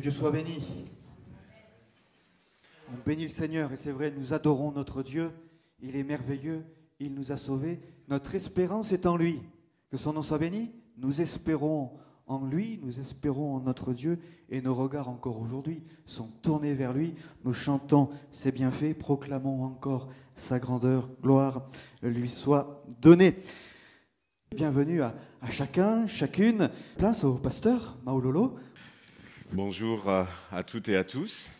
Dieu soit béni. On bénit le Seigneur et c'est vrai, nous adorons notre Dieu. Il est merveilleux, il nous a sauvés. Notre espérance est en lui. Que son nom soit béni. Nous espérons en lui, nous espérons en notre Dieu et nos regards encore aujourd'hui sont tournés vers lui. Nous chantons ses bienfaits, proclamons encore sa grandeur, gloire lui soit donnée. Bienvenue à, chacun, chacune. Place au pasteur Maulolo. Bonjour à toutes et à tous.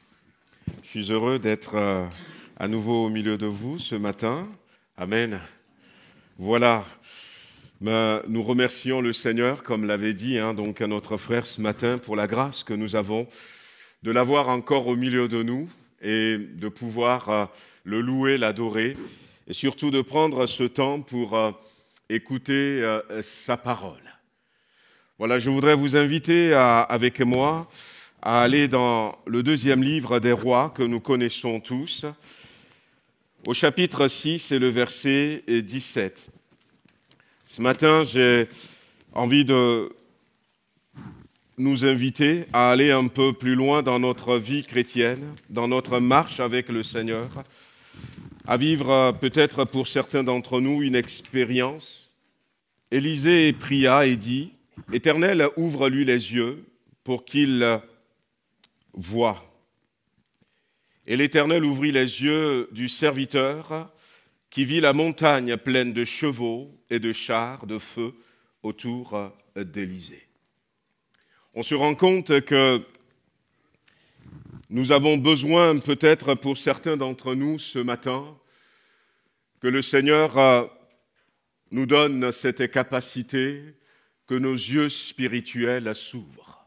Je suis heureux d'être euh, à nouveau au milieu de vous ce matin. Amen. Voilà. Nous remercions le Seigneur, comme l'avait dit hein, donc à notre frère ce matin, pour la grâce que nous avons de l'avoir encore au milieu de nous et de pouvoir euh, le louer, l'adorer, et surtout de prendre ce temps pour euh, écouter sa parole. Voilà, je voudrais vous inviter avec moi à aller dans le deuxième livre des rois que nous connaissons tous, au chapitre 6 et le verset 17. Ce matin, j'ai envie de nous inviter à aller un peu plus loin dans notre vie chrétienne, dans notre marche avec le Seigneur, à vivre peut-être pour certains d'entre nous une expérience. Élisée pria et dit, L'Éternel ouvre-lui les yeux pour qu'il voie. Et l'Éternel ouvrit les yeux du serviteur qui vit la montagne pleine de chevaux et de chars de feu autour d'Élysée. On se rend compte que nous avons besoin, peut-être pour certains d'entre nous ce matin, que le Seigneur nous donne cette capacité que nos yeux spirituels s'ouvrent.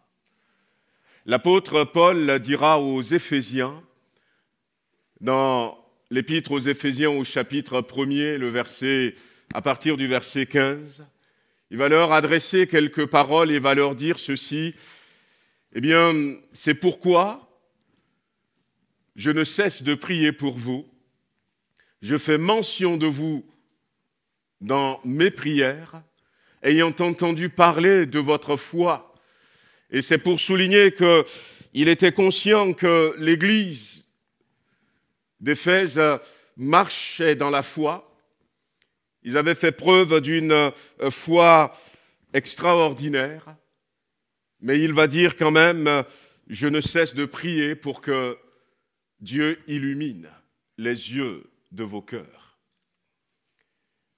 L'apôtre Paul dira aux Éphésiens, dans l'épître aux Éphésiens au chapitre 1er, le verset, à partir du verset 15, il va leur adresser quelques paroles et va leur dire ceci, eh bien, c'est pourquoi je ne cesse de prier pour vous. Je fais mention de vous dans mes prières ayant entendu parler de votre foi. Et c'est pour souligner qu'il était conscient que l'Église d'Éphèse marchait dans la foi. Ils avaient fait preuve d'une euh, foi extraordinaire, mais il va dire quand même, euh, je ne cesse de prier pour que Dieu illumine les yeux de vos cœurs.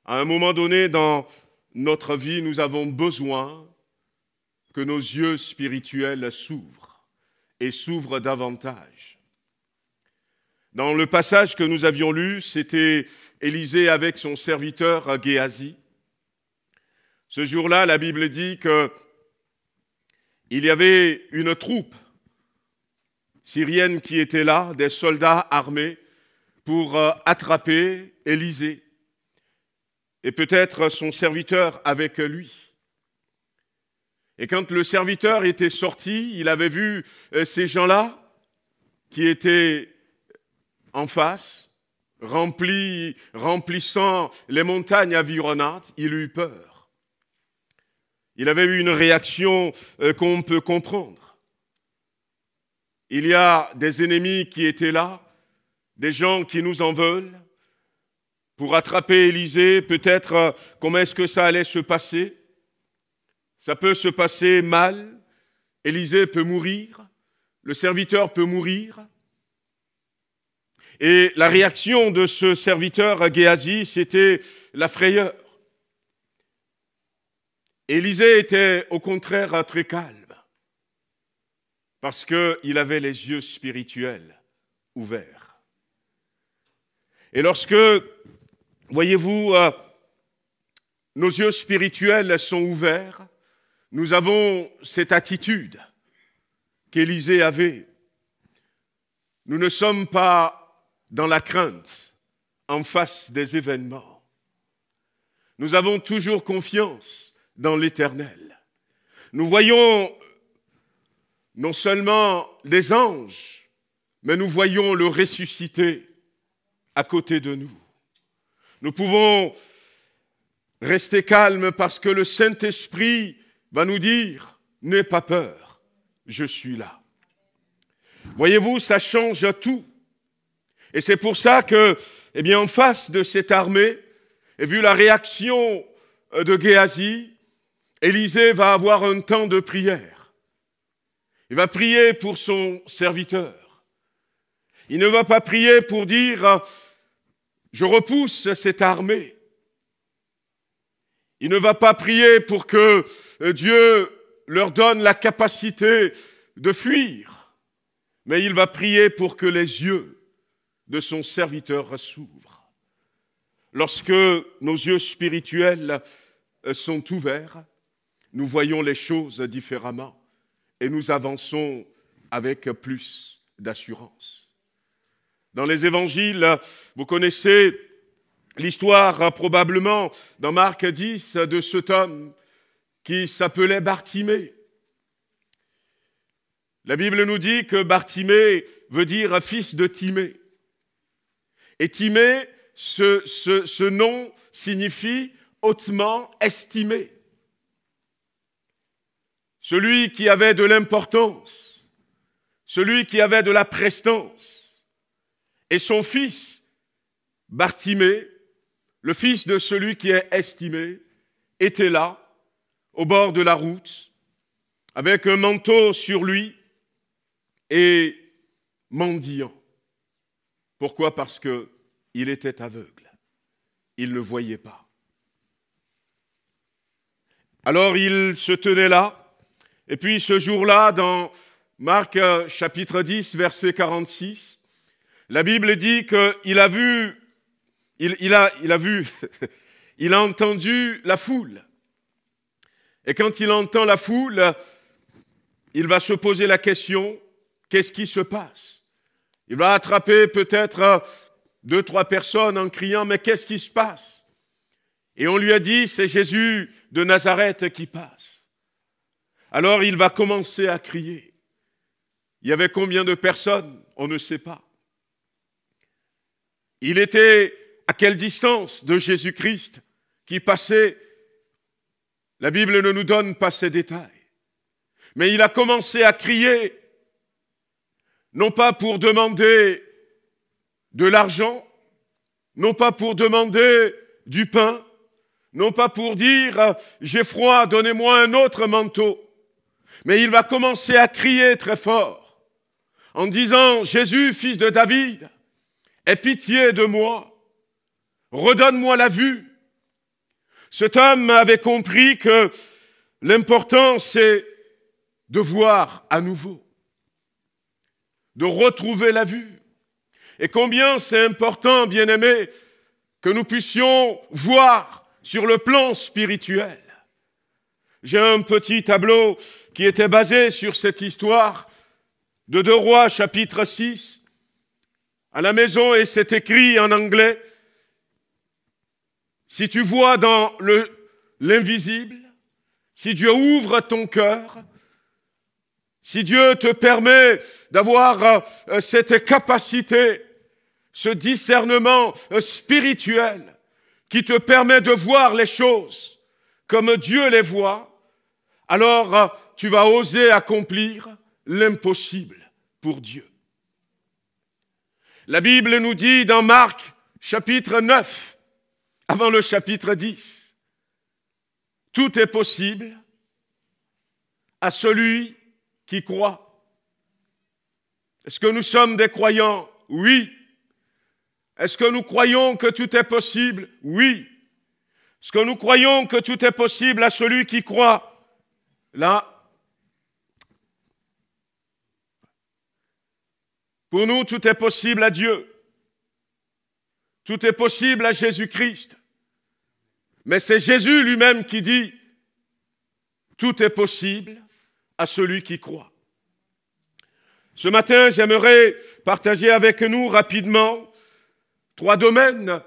À un moment donné, dans notre vie, nous avons besoin que nos yeux spirituels s'ouvrent et s'ouvrent davantage. Dans le passage que nous avions lu, c'était Élisée avec son serviteur Géasi. Ce jour-là, la Bible dit que il y avait une troupe syrienne qui était là, des soldats armés, pour euh, attraper Élisée et peut-être son serviteur avec lui. Et quand le serviteur était sorti, il avait vu euh, ces gens-là qui étaient en face, remplis, remplissant les montagnes environnantes, il eut peur. Il avait eu une réaction euh, qu'on peut comprendre. Il y a des ennemis qui étaient là, des gens qui nous en veulent, pour attraper Élisée, peut-être euh, comment est-ce que ça allait se passer. Ça peut se passer mal, Élisée peut mourir, le serviteur peut mourir. Et la réaction de ce serviteur Géasi, c'était la frayeur. Élisée était au contraire très calme, parce qu'il avait les yeux spirituels ouverts. Et lorsque Voyez-vous, euh, nos yeux spirituels sont ouverts. Nous avons cette attitude qu'Élysée avait. Nous ne sommes pas dans la crainte en face des événements. Nous avons toujours confiance dans l'Éternel. Nous voyons non seulement les anges, mais nous voyons le ressuscité à côté de nous. Nous pouvons rester calmes parce que le Saint-Esprit va nous dire, n'aie pas peur, je suis là. Voyez-vous, ça change tout. Et c'est pour ça que, eh bien, en face de cette armée, et vu la réaction euh, de Géasi, Élisée va avoir un temps de prière. Il va prier pour son serviteur. Il ne va pas prier pour dire je repousse cette armée. Il ne va pas prier pour que euh, Dieu leur donne la capacité de fuir, mais il va prier pour que les yeux de son serviteur s'ouvrent. Lorsque nos yeux spirituels euh, sont ouverts, nous voyons les choses différemment et nous avançons avec plus d'assurance. Dans les évangiles, vous connaissez l'histoire euh, probablement dans Marc 10 de cet homme qui s'appelait Bartimée. La Bible nous dit que Bartimée veut dire fils de Timée. Et Timée, ce, ce, ce nom signifie hautement estimé. Celui qui avait de l'importance, celui qui avait de la prestance et son fils, Bartimée, le fils de celui qui est estimé, était là, au bord de la route, avec un manteau sur lui et mendiant. Pourquoi Parce qu'il était aveugle. Il ne voyait pas. Alors il se tenait là, et puis ce jour-là, dans Marc euh, chapitre 10, verset 46, la Bible dit qu'il a vu, il, il, a, il a vu, il a entendu la foule. Et quand il entend la foule, il va se poser la question, qu'est-ce qui se passe Il va attraper peut-être deux, trois personnes en criant, mais qu'est-ce qui se passe Et on lui a dit, c'est Jésus de Nazareth qui passe. Alors il va commencer à crier. Il y avait combien de personnes On ne sait pas. Il était à quelle distance de Jésus-Christ qui passait La Bible ne nous donne pas ces détails. Mais il a commencé à crier, non pas pour demander de l'argent, non pas pour demander du pain, non pas pour dire j'ai froid, donnez-moi un autre manteau, mais il va commencer à crier très fort en disant Jésus, fils de David, Aie pitié de moi, redonne-moi la vue. Cet homme avait compris que l'important, c'est de voir à nouveau, de retrouver la vue. Et combien c'est important, bien-aimés, que nous puissions voir sur le plan spirituel. J'ai un petit tableau qui était basé sur cette histoire de Deux Rois, chapitre 6, à la maison et c'est écrit en anglais. Si tu vois dans l'invisible, si Dieu ouvre ton cœur, si Dieu te permet d'avoir euh, euh, cette capacité, ce discernement euh, spirituel qui te permet de voir les choses comme Dieu les voit, alors tu vas oser accomplir l'impossible pour Dieu. La Bible nous dit dans Marc chapitre 9, avant le chapitre 10, Tout est possible à celui qui croit. Est-ce que nous sommes des croyants Oui. Est-ce que nous croyons que tout est possible Oui. Est-ce que nous croyons que tout est possible à celui qui croit Là, Pour nous, tout est possible à Dieu. Tout est possible à Jésus-Christ. Mais c'est Jésus lui-même qui dit, tout est possible à celui qui croit. Ce matin, j'aimerais partager avec nous rapidement trois domaines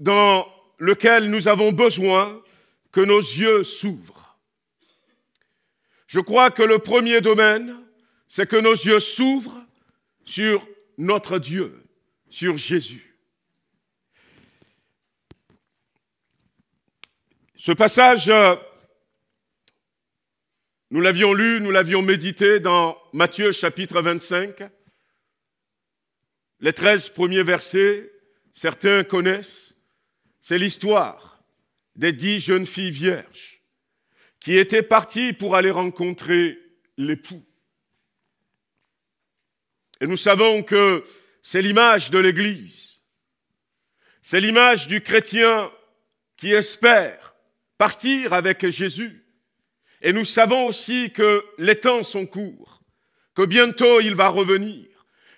dans lesquels nous avons besoin que nos yeux s'ouvrent. Je crois que le premier domaine, c'est que nos yeux s'ouvrent sur notre Dieu, sur Jésus. Ce passage, euh, nous l'avions lu, nous l'avions médité dans Matthieu chapitre 25. Les treize premiers versets, certains connaissent, c'est l'histoire des dix jeunes filles vierges qui étaient parties pour aller rencontrer l'époux. Et nous savons que c'est l'image de l'Église. C'est l'image du chrétien qui espère partir avec Jésus. Et nous savons aussi que les temps sont courts, que bientôt il va revenir.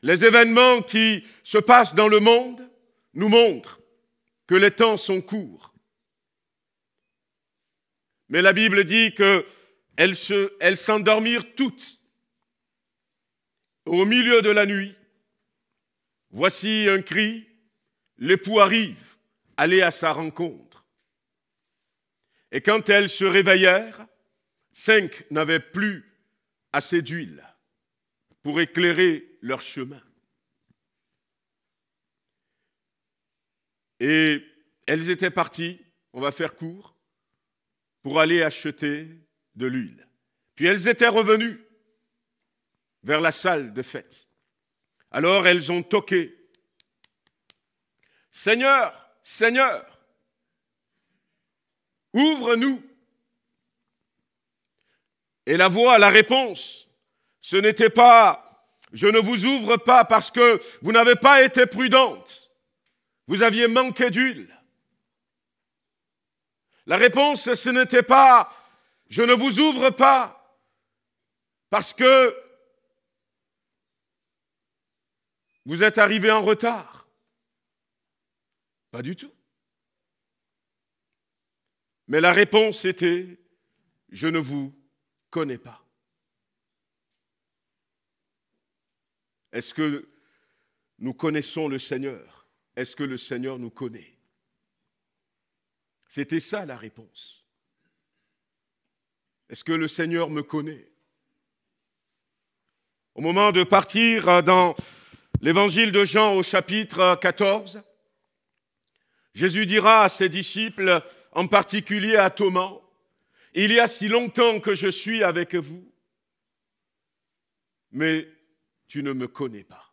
Les événements qui se passent dans le monde nous montrent que les temps sont courts. Mais la Bible dit qu'elles s'endormirent toutes au milieu de la nuit, voici un cri, l'époux arrive, aller à sa rencontre. Et quand elles se réveillèrent, cinq n'avaient plus assez d'huile pour éclairer leur chemin. Et elles étaient parties, on va faire court, pour aller acheter de l'huile. Puis elles étaient revenues vers la salle de fête. Alors elles ont toqué. Seigneur, Seigneur, ouvre-nous. Et la voix, la réponse, ce n'était pas je ne vous ouvre pas parce que vous n'avez pas été prudente. Vous aviez manqué d'huile. La réponse, ce n'était pas je ne vous ouvre pas parce que Vous êtes arrivé en retard Pas du tout. Mais la réponse était, je ne vous connais pas. Est-ce que nous connaissons le Seigneur Est-ce que le Seigneur nous connaît C'était ça la réponse. Est-ce que le Seigneur me connaît Au moment de partir euh, dans L'évangile de Jean au chapitre 14, Jésus dira à ses disciples, en particulier à Thomas, Il y a si longtemps que je suis avec vous, mais tu ne me connais pas.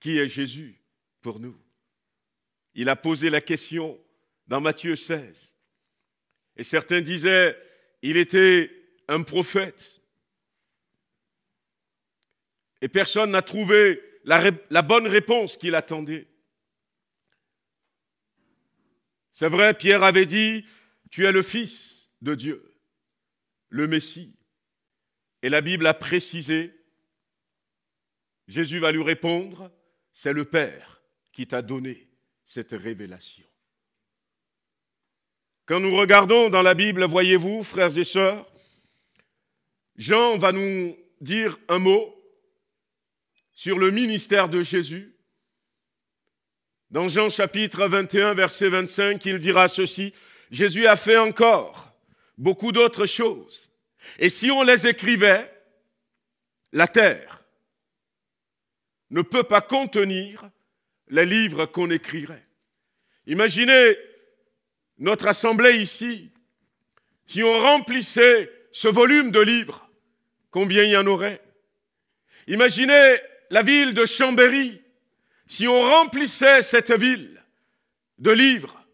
Qui est Jésus pour nous Il a posé la question dans Matthieu 16. Et certains disaient, il était un prophète et personne n'a trouvé la, bonne réponse qu'il attendait. C'est vrai, Pierre avait dit, tu es le Fils de Dieu, le Messie. Et la Bible a précisé, Jésus va lui répondre, c'est le Père qui t'a donné cette révélation. Quand nous regardons dans la Bible, voyez-vous, frères et sœurs, Jean va nous dire un mot sur le ministère de Jésus. Dans Jean chapitre 21, verset 25, il dira ceci, Jésus a fait encore beaucoup d'autres choses. Et si on les écrivait, la terre ne peut pas contenir les livres qu'on écrirait. Imaginez notre assemblée ici, si on remplissait ce volume de livres, combien il y en aurait Imaginez la ville de Chambéry, si on remplissait cette ville de livres,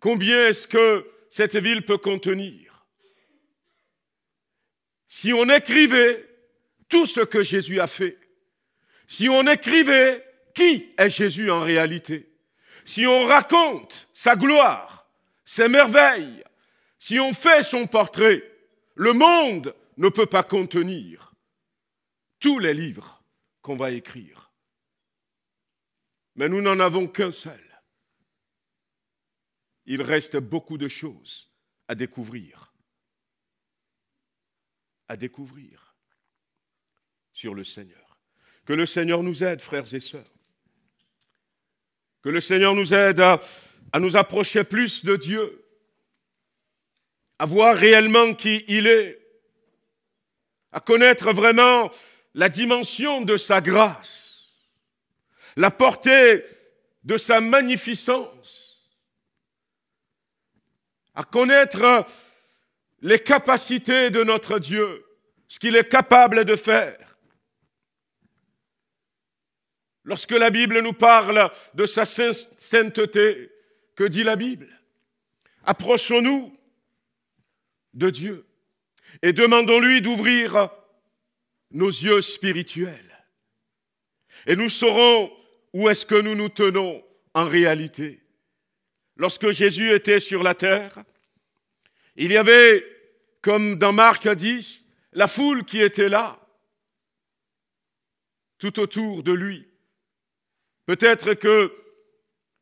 combien est-ce que cette ville peut contenir Si on écrivait tout ce que Jésus a fait, si on écrivait qui est Jésus en réalité, si on raconte sa gloire, ses merveilles, si on fait son portrait, le monde ne peut pas contenir tous les livres qu'on va écrire. Mais nous n'en avons qu'un seul. Il reste beaucoup de choses à découvrir. À découvrir sur le Seigneur. Que le Seigneur nous aide, frères et sœurs. Que le Seigneur nous aide à, nous approcher plus de Dieu, à voir réellement qui il est, à connaître vraiment la dimension de sa grâce, la portée de sa magnificence, à connaître les capacités de notre Dieu, ce qu'il est capable de faire. Lorsque la Bible nous parle de sa sainteté, que dit la Bible Approchons-nous de Dieu et demandons-lui d'ouvrir nos yeux spirituels. Et nous saurons où est-ce que nous nous tenons en réalité. Lorsque Jésus était sur la terre, il y avait, comme dans Marc 10, la foule qui était là, tout autour de lui. Peut-être que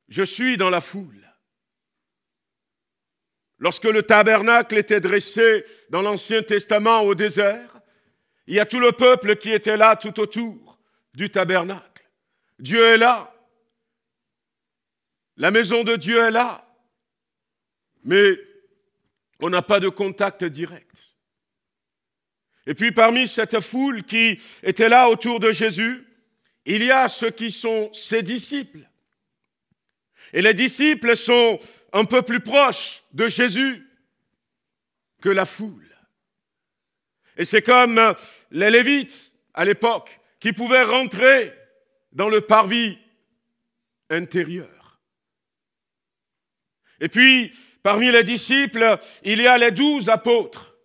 je suis dans la foule. Lorsque le tabernacle était dressé dans l'Ancien Testament au désert, il y a tout le peuple qui était là tout autour du tabernacle. Dieu est là. La maison de Dieu est là. Mais on n'a pas de contact direct. Et puis parmi cette foule qui était là autour de Jésus, il y a ceux qui sont ses disciples. Et les disciples sont un peu plus proches de Jésus que la foule. Et c'est comme euh, les Lévites à l'époque qui pouvaient rentrer dans le parvis intérieur. Et puis, parmi les disciples, il y a les douze apôtres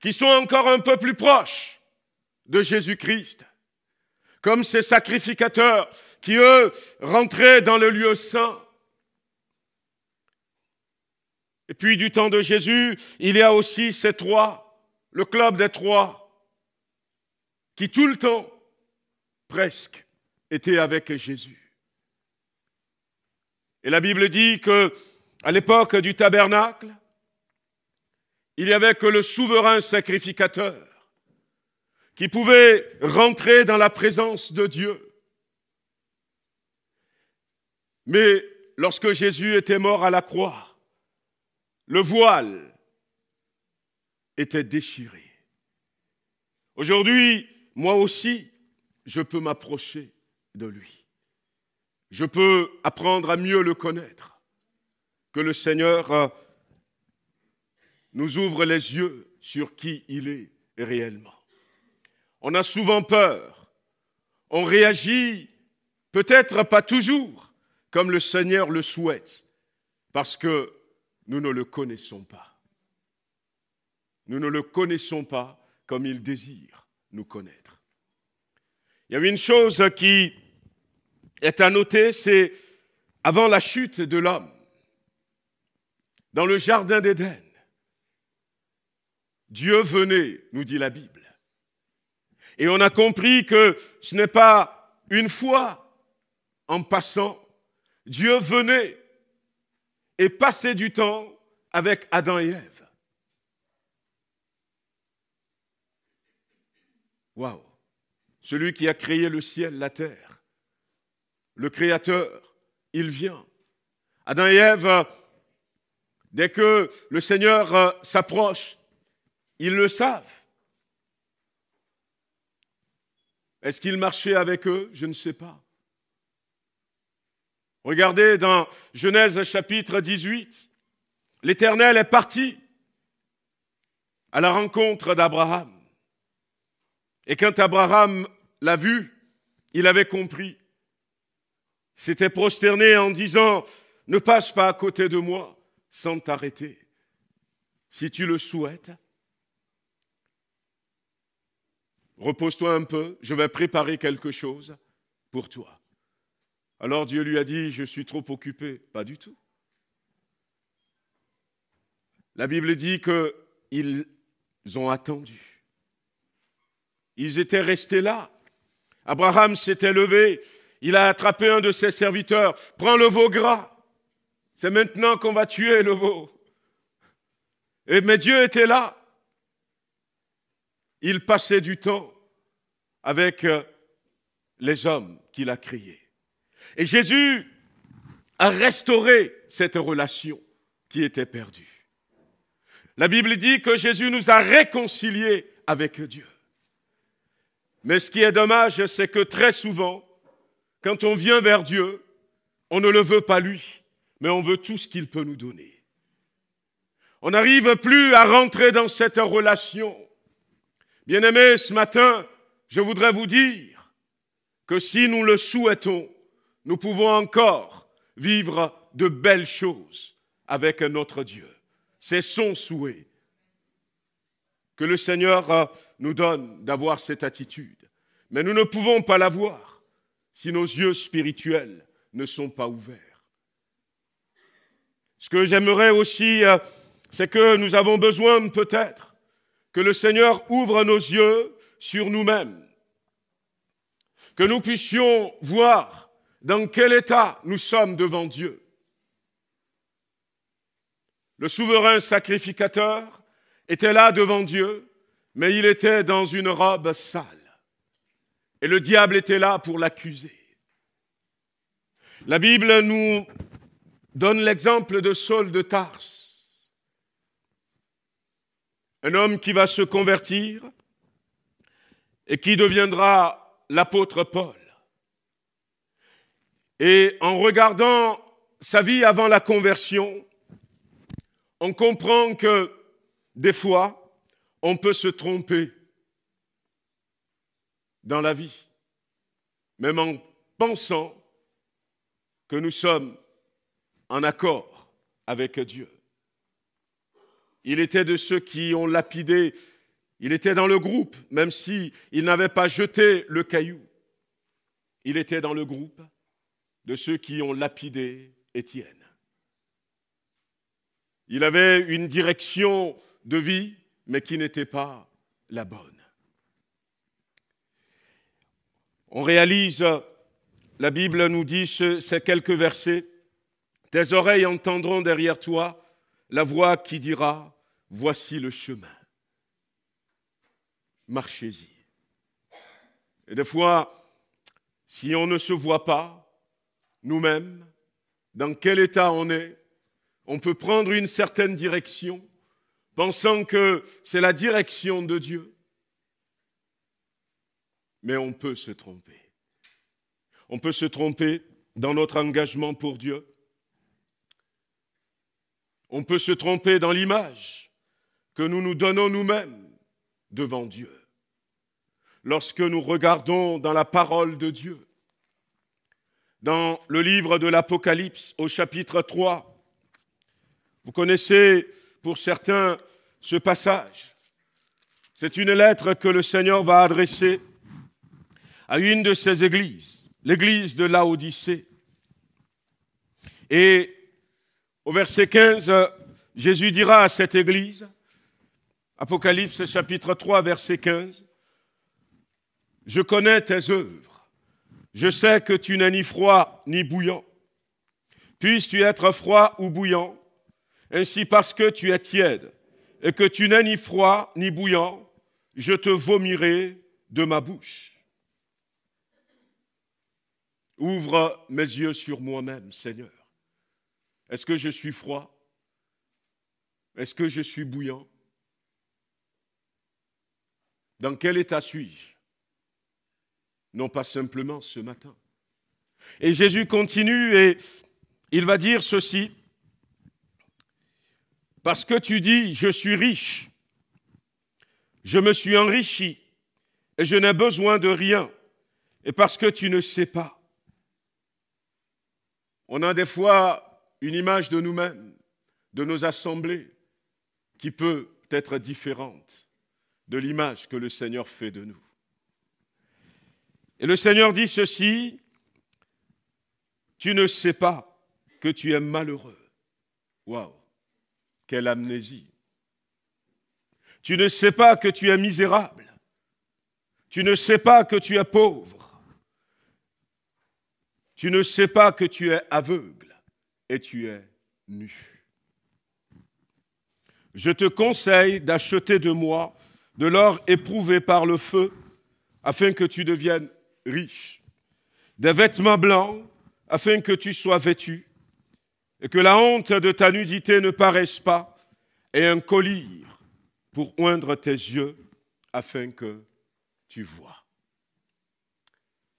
qui sont encore un peu plus proches de Jésus-Christ, comme ces sacrificateurs qui, eux, rentraient dans le lieu saint. Et puis, du temps de Jésus, il y a aussi ces trois le club des trois qui tout le temps, presque, était avec Jésus. Et la Bible dit que à l'époque du tabernacle, il n'y avait que le souverain sacrificateur qui pouvait rentrer dans la présence de Dieu. Mais lorsque Jésus était mort à la croix, le voile était déchiré. Aujourd'hui, moi aussi, je peux m'approcher de lui. Je peux apprendre à mieux le connaître. Que le Seigneur euh, nous ouvre les yeux sur qui il est réellement. On a souvent peur. On réagit peut-être pas toujours comme le Seigneur le souhaite, parce que nous ne le connaissons pas. Nous ne le connaissons pas comme il désire nous connaître. Il y a une chose qui est à noter, c'est avant la chute de l'homme, dans le jardin d'Éden, Dieu venait, nous dit la Bible. Et on a compris que ce n'est pas une fois en passant, Dieu venait et passait du temps avec Adam et Ève. Waouh Celui qui a créé le ciel, la terre, le Créateur, il vient. Adam et Ève, dès que le Seigneur euh, s'approche, ils le savent. Est-ce qu'il marchait avec eux Je ne sais pas. Regardez dans Genèse chapitre 18, l'Éternel est parti à la rencontre d'Abraham. Et quand Abraham l'a vu, il avait compris. s'était prosterné en disant, ne passe pas à côté de moi sans t'arrêter, si tu le souhaites. Repose-toi un peu, je vais préparer quelque chose pour toi. Alors Dieu lui a dit, je suis trop occupé. Pas du tout. La Bible dit qu'ils ont attendu. Ils étaient restés là. Abraham s'était levé, il a attrapé un de ses serviteurs. Prends le veau gras. C'est maintenant qu'on va tuer le veau. Et, mais Dieu était là. Il passait du temps avec euh, les hommes qu'il a créés. Et Jésus a restauré cette relation qui était perdue. La Bible dit que Jésus nous a réconciliés avec Dieu. Mais ce qui est dommage, c'est que très souvent, quand on vient vers Dieu, on ne le veut pas lui, mais on veut tout ce qu'il peut nous donner. On n'arrive plus à rentrer dans cette relation. Bien-aimés, ce matin, je voudrais vous dire que si nous le souhaitons, nous pouvons encore vivre de belles choses avec notre Dieu. C'est son souhait. Que le Seigneur euh, nous donne d'avoir cette attitude. Mais nous ne pouvons pas l'avoir si nos yeux spirituels ne sont pas ouverts. Ce que j'aimerais aussi, euh, c'est que nous avons besoin peut-être que le Seigneur ouvre nos yeux sur nous-mêmes, que nous puissions voir dans quel état nous sommes devant Dieu. Le souverain sacrificateur était là devant Dieu mais il était dans une robe sale. Et le diable était là pour l'accuser. La Bible nous donne l'exemple de Saul de Tarse, un homme qui va se convertir et qui deviendra l'apôtre Paul. Et en regardant sa vie avant la conversion, on comprend que des fois, on peut se tromper dans la vie, même en pensant que nous sommes en accord avec Dieu. Il était de ceux qui ont lapidé, il était dans le groupe, même s'il il n'avait pas jeté le caillou. Il était dans le groupe de ceux qui ont lapidé Étienne. Il avait une direction de vie, mais qui n'était pas la bonne. On réalise, la Bible nous dit ces quelques versets, Tes oreilles entendront derrière toi la voix qui dira, Voici le chemin, marchez-y. Et des fois, si on ne se voit pas, nous-mêmes, dans quel état on est, on peut prendre une certaine direction, pensant que c'est la direction de Dieu. Mais on peut se tromper. On peut se tromper dans notre engagement pour Dieu. On peut se tromper dans l'image que nous nous donnons nous-mêmes devant Dieu. Lorsque nous regardons dans la parole de Dieu, dans le livre de l'Apocalypse au chapitre 3, vous connaissez pour certains ce passage. C'est une lettre que le Seigneur va adresser à une de ses églises, l'église de Laodicée. Et au verset 15, Jésus dira à cette église, Apocalypse chapitre 3, verset 15, Je connais tes œuvres, je sais que tu n'es ni froid ni bouillant. Puisses-tu être froid ou bouillant, ainsi, parce que tu es tiède et que tu n'es ni froid ni bouillant, je te vomirai de ma bouche. Ouvre mes yeux sur moi-même, Seigneur. Est-ce que je suis froid Est-ce que je suis bouillant Dans quel état suis-je Non pas simplement ce matin. Et Jésus continue et il va dire ceci parce que tu dis, je suis riche, je me suis enrichi et je n'ai besoin de rien. Et parce que tu ne sais pas. On a des fois une image de nous-mêmes, de nos assemblées, qui peut être différente de l'image que le Seigneur fait de nous. Et le Seigneur dit ceci, tu ne sais pas que tu es malheureux. Waouh quelle amnésie. Tu ne sais pas que tu es misérable. Tu ne sais pas que tu es pauvre. Tu ne sais pas que tu es aveugle et tu es nu. Je te conseille d'acheter de moi de l'or éprouvé par le feu afin que tu deviennes riche, des vêtements blancs afin que tu sois vêtu, et que la honte de ta nudité ne paraisse pas, et un collier pour oindre tes yeux afin que tu vois.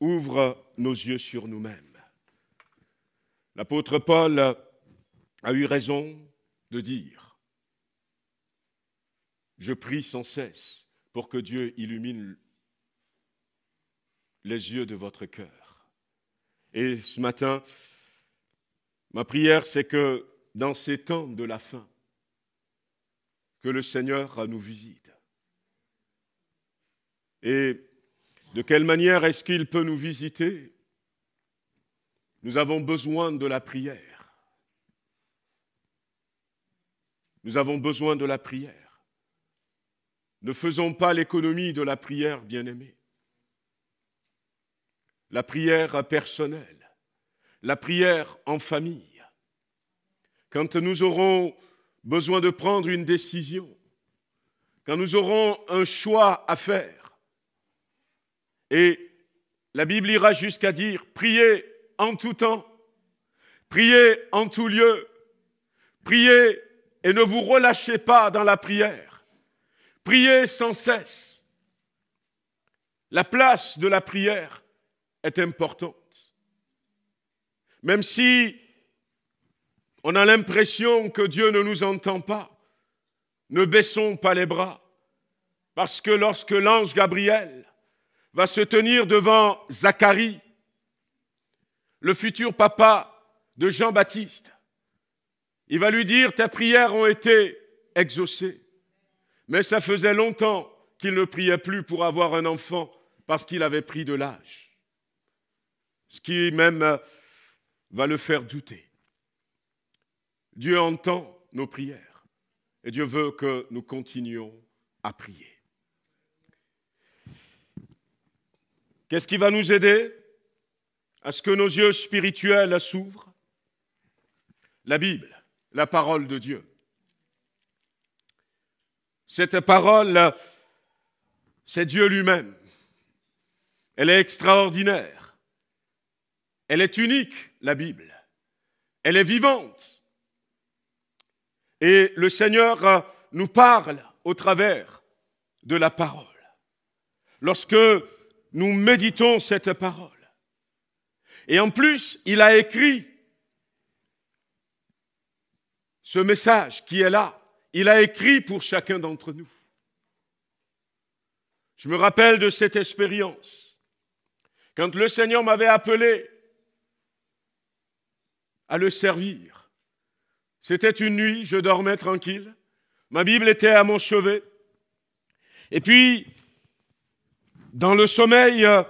Ouvre nos yeux sur nous-mêmes. L'apôtre Paul a eu raison de dire, je prie sans cesse pour que Dieu illumine les yeux de votre cœur. Et ce matin, Ma prière, c'est que dans ces temps de la fin, que le Seigneur nous visite. Et de quelle manière est-ce qu'il peut nous visiter Nous avons besoin de la prière. Nous avons besoin de la prière. Ne faisons pas l'économie de la prière, bien aimée La prière personnelle la prière en famille. Quand nous aurons besoin de prendre une décision, quand nous aurons un choix à faire. Et la Bible ira jusqu'à dire, priez en tout temps, priez en tout lieu, priez et ne vous relâchez pas dans la prière, priez sans cesse. La place de la prière est importante. Même si on a l'impression que Dieu ne nous entend pas, ne baissons pas les bras, parce que lorsque l'ange Gabriel va se tenir devant Zacharie, le futur papa de Jean-Baptiste, il va lui dire, tes prières ont été exaucées. Mais ça faisait longtemps qu'il ne priait plus pour avoir un enfant parce qu'il avait pris de l'âge. Ce qui même euh, va le faire douter. Dieu entend nos prières et Dieu veut que nous continuions à prier. Qu'est-ce qui va nous aider à ce que nos yeux spirituels s'ouvrent La Bible, la parole de Dieu. Cette parole, c'est Dieu lui-même. Elle est extraordinaire. Elle est unique, la Bible. Elle est vivante. Et le Seigneur euh, nous parle au travers de la parole. Lorsque nous méditons cette parole. Et en plus, il a écrit ce message qui est là. Il a écrit pour chacun d'entre nous. Je me rappelle de cette expérience. Quand le Seigneur m'avait appelé à le servir. C'était une nuit, je dormais tranquille, ma Bible était à mon chevet. Et puis, dans le sommeil, euh,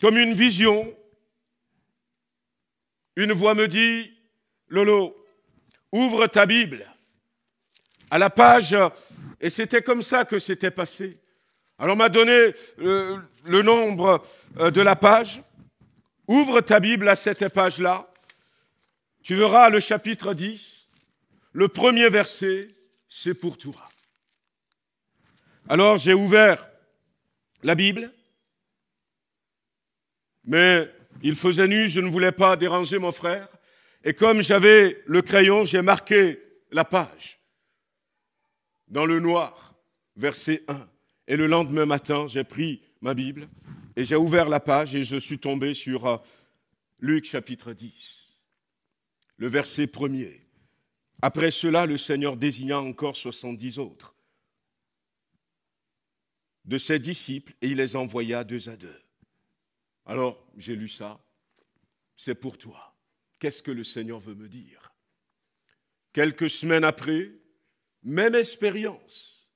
comme une vision, une voix me dit, Lolo, ouvre ta Bible à la page, et c'était comme ça que c'était passé. Alors on m'a donné le, euh, le nombre euh, de la page, ouvre ta Bible à cette page-là, tu verras le chapitre 10, le premier verset, c'est pour toi. Alors j'ai ouvert la Bible, mais il faisait nuit, je ne voulais pas déranger mon frère, et comme j'avais le crayon, j'ai marqué la page dans le noir, verset 1. Et le lendemain matin, j'ai pris ma Bible et j'ai ouvert la page et je suis tombé sur euh, Luc chapitre 10 le verset premier. Après cela, le Seigneur désigna encore soixante-dix autres de ses disciples et il les envoya deux à deux. Alors, j'ai lu ça, c'est pour toi. Qu'est-ce que le Seigneur veut me dire Quelques semaines après, même expérience.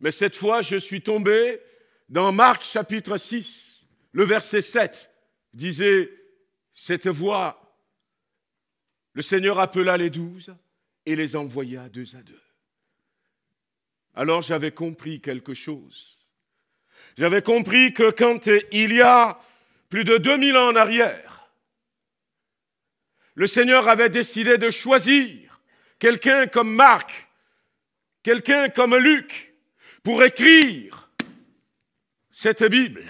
Mais cette fois, je suis tombé dans Marc chapitre 6, le verset 7, disait, cette voix le Seigneur appela les douze et les envoya deux à deux. Alors j'avais compris quelque chose. J'avais compris que quand il y a plus de 2000 ans en arrière, le Seigneur avait décidé de choisir quelqu'un comme Marc, quelqu'un comme Luc, pour écrire cette Bible.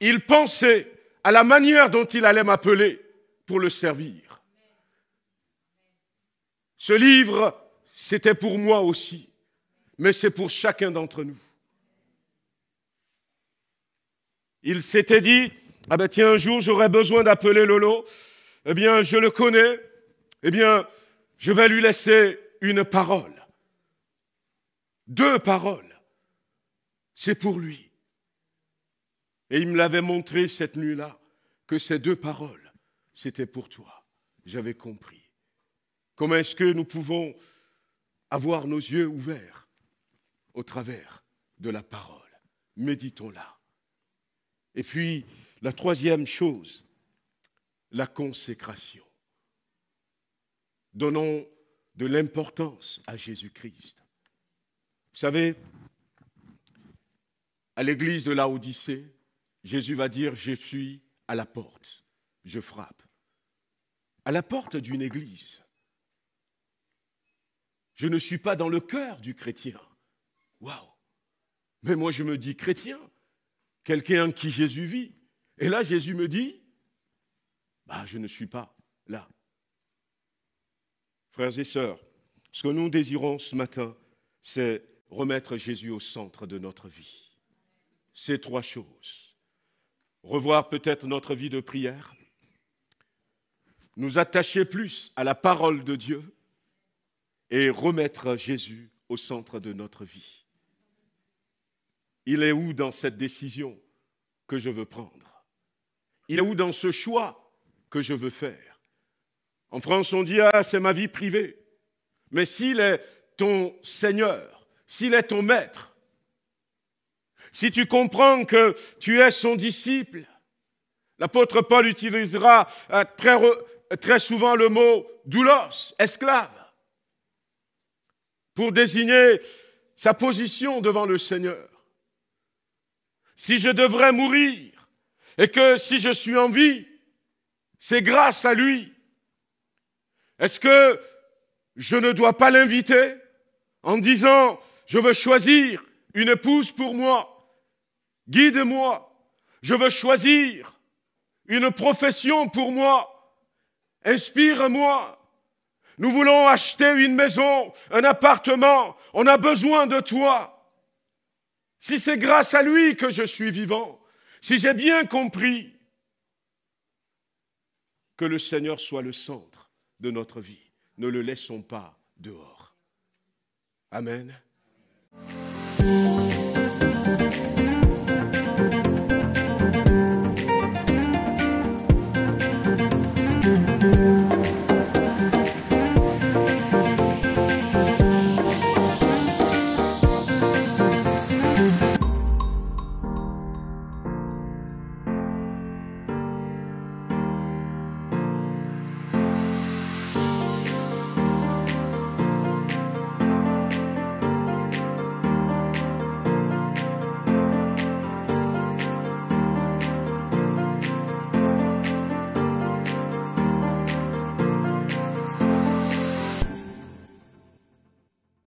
Il pensait à la manière dont il allait m'appeler pour le servir. Ce livre, c'était pour moi aussi, mais c'est pour chacun d'entre nous. Il s'était dit, ah ben tiens, un jour j'aurai besoin d'appeler Lolo, eh bien je le connais, eh bien je vais lui laisser une parole. Deux paroles. C'est pour lui. Et il me l'avait montré cette nuit-là, que ces deux paroles, c'était pour toi. J'avais compris. Comment est-ce que nous pouvons avoir nos yeux ouverts au travers de la parole Méditons-la. Et puis, la troisième chose, la consécration. Donnons de l'importance à Jésus-Christ. Vous savez, à l'église de la Odyssée, Jésus va dire, je suis à la porte, je frappe. À la porte d'une église, je ne suis pas dans le cœur du chrétien. Waouh Mais moi, je me dis chrétien, quelqu'un qui Jésus vit. Et là, Jésus me dit, bah, je ne suis pas là. Frères et sœurs, ce que nous désirons ce matin, c'est remettre Jésus au centre de notre vie. Ces trois choses. Revoir peut-être notre vie de prière, nous attacher plus à la parole de Dieu, et remettre Jésus au centre de notre vie. Il est où dans cette décision que je veux prendre Il est où dans ce choix que je veux faire En France, on dit Ah, c'est ma vie privée. Mais s'il est ton Seigneur, s'il est ton Maître, si tu comprends que tu es son disciple, l'apôtre Paul utilisera euh, très, très souvent le mot doulos, esclave pour désigner sa position devant le Seigneur. Si je devrais mourir et que si je suis en vie, c'est grâce à lui. Est-ce que je ne dois pas l'inviter en disant, je veux choisir une épouse pour moi, guide-moi, je veux choisir une profession pour moi, inspire-moi, nous voulons acheter une maison, un appartement. On a besoin de toi. Si c'est grâce à lui que je suis vivant, si j'ai bien compris que le Seigneur soit le centre de notre vie, ne le laissons pas dehors. Amen.